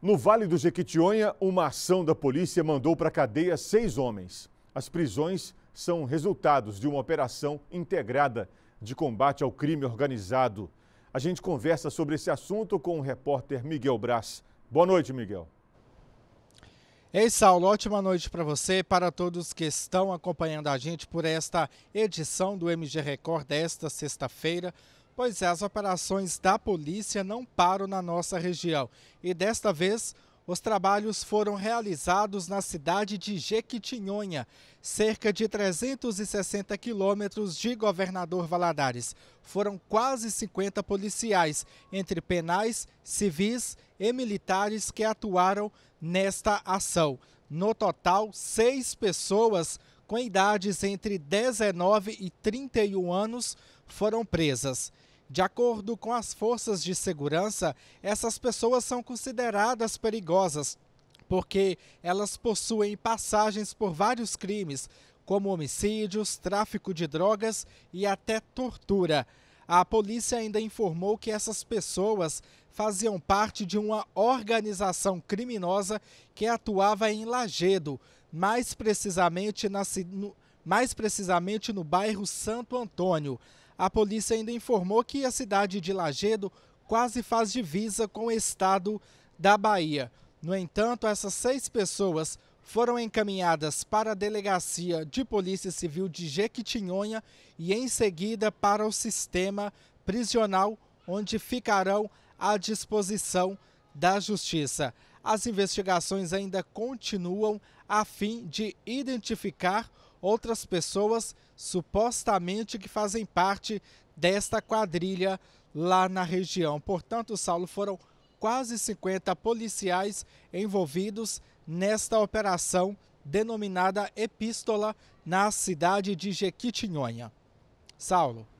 No Vale do Jequitinhonha, uma ação da polícia mandou para a cadeia seis homens. As prisões são resultados de uma operação integrada de combate ao crime organizado. A gente conversa sobre esse assunto com o repórter Miguel Brás. Boa noite, Miguel. Ei, Saulo, ótima noite para você e para todos que estão acompanhando a gente por esta edição do MG Record desta sexta-feira. Pois é, as operações da polícia não param na nossa região. E desta vez, os trabalhos foram realizados na cidade de Jequitinhonha, cerca de 360 quilômetros de Governador Valadares. Foram quase 50 policiais, entre penais, civis e militares, que atuaram nesta ação. No total, seis pessoas com idades entre 19 e 31 anos foram presas. De acordo com as forças de segurança, essas pessoas são consideradas perigosas porque elas possuem passagens por vários crimes, como homicídios, tráfico de drogas e até tortura. A polícia ainda informou que essas pessoas faziam parte de uma organização criminosa que atuava em Lagedo, mais precisamente, na, mais precisamente no bairro Santo Antônio. A polícia ainda informou que a cidade de Lagedo quase faz divisa com o estado da Bahia. No entanto, essas seis pessoas foram encaminhadas para a delegacia de Polícia Civil de Jequitinhonha e em seguida para o sistema prisional, onde ficarão à disposição da Justiça. As investigações ainda continuam a fim de identificar outras pessoas supostamente que fazem parte desta quadrilha lá na região. Portanto, Saulo, foram quase 50 policiais envolvidos nesta operação denominada Epístola na cidade de Jequitinhonha. Saulo.